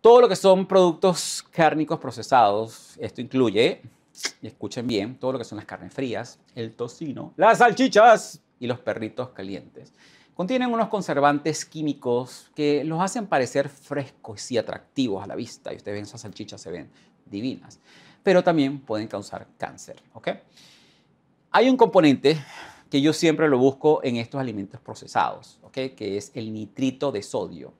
Todo lo que son productos cárnicos procesados, esto incluye, y escuchen bien, todo lo que son las carnes frías, el tocino, las salchichas y los perritos calientes. Contienen unos conservantes químicos que los hacen parecer frescos y atractivos a la vista. Y ustedes ven esas salchichas, se ven divinas. Pero también pueden causar cáncer. Hay un componente que yo siempre lo busco en estos alimentos procesados, que es el nitrito de sodio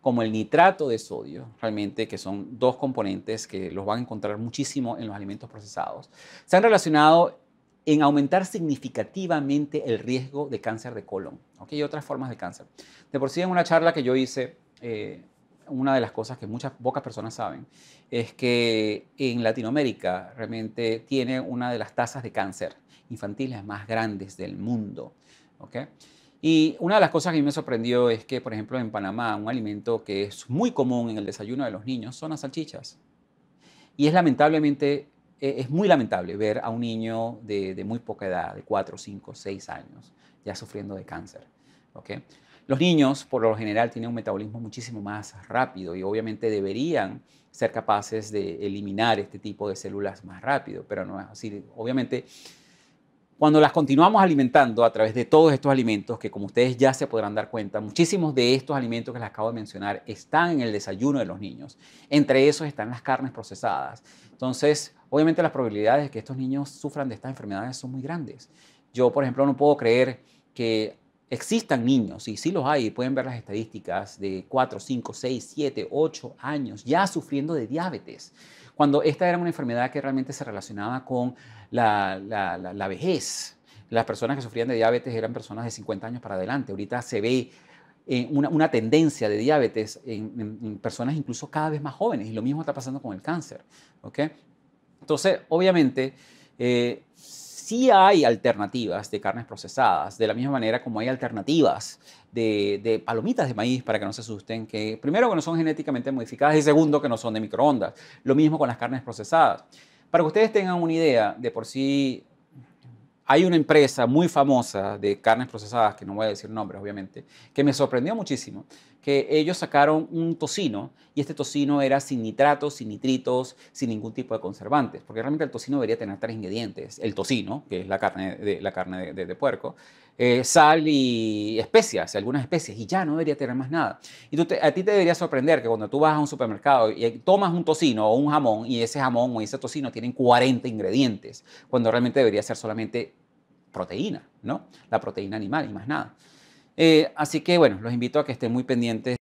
como el nitrato de sodio, realmente que son dos componentes que los van a encontrar muchísimo en los alimentos procesados, se han relacionado en aumentar significativamente el riesgo de cáncer de colon ¿ok? y otras formas de cáncer. De por sí, en una charla que yo hice, eh, una de las cosas que muchas pocas personas saben es que en Latinoamérica realmente tiene una de las tasas de cáncer infantiles más grandes del mundo. ¿ok? Y una de las cosas que me sorprendió es que, por ejemplo, en Panamá, un alimento que es muy común en el desayuno de los niños son las salchichas. Y es lamentablemente, e, es muy lamentable ver a un niño de, muy poca edad, de 4, 5, 6 años, ya sufriendo de cáncer. Los niños, por lo general, tienen un metabolismo muchísimo más rápido y obviamente deberían ser capaces de eliminar este tipo de células más rápido, pero no es así. Obviamente, cuando las continuamos alimentando a través de todos estos alimentos, que como ustedes ya se podrán dar cuenta, muchísimos de estos alimentos que les acabo de mencionar están en el desayuno de los niños. Entre esos están las carnes procesadas. Entonces, obviamente las probabilidades de que estos niños sufran de estas enfermedades son muy grandes. Yo, por ejemplo, no puedo creer que existan niños, y si los hay, pueden ver las estadísticas de 4, 5, 6, 7, 8 años ya sufriendo de diabetes, cuando esta era una enfermedad que realmente se relacionaba con la, vejez. Las personas que sufrían de diabetes eran personas de 50 años para adelante. Ahorita se ve eh, una, tendencia de diabetes en, personas incluso cada vez más jóvenes, y lo mismo está pasando con el cáncer. ¿okay? Entonces, obviamente, eh, sí hay alternativas de carnes procesadas, de la misma manera como hay alternativas de, palomitas de maíz, para que no se asusten, que primero que no son genéticamente modificadas y segundo que no son de microondas. Lo mismo con las carnes procesadas. Para que ustedes tengan una idea, de por sí hay una empresa muy famosa de carnes procesadas, que no voy a decir nombres obviamente, que me sorprendió muchísimo, que ellos sacaron un tocino y este tocino era sin nitratos, sin nitritos, sin ningún tipo de conservantes, porque realmente el tocino debería tener tres ingredientes, el tocino, que es la carne de, la carne de, puerco, eh, sal y especias, algunas especias, y ya no debería tener más nada. Y a ti te debería sorprender que cuando tú vas a un supermercado y tomas un tocino o un jamón y ese jamón o ese tocino tienen 40 ingredientes, cuando realmente debería ser solamente proteína, ¿no? La proteína animal y más nada. Eh, así que bueno, los invito a que estén muy pendientes.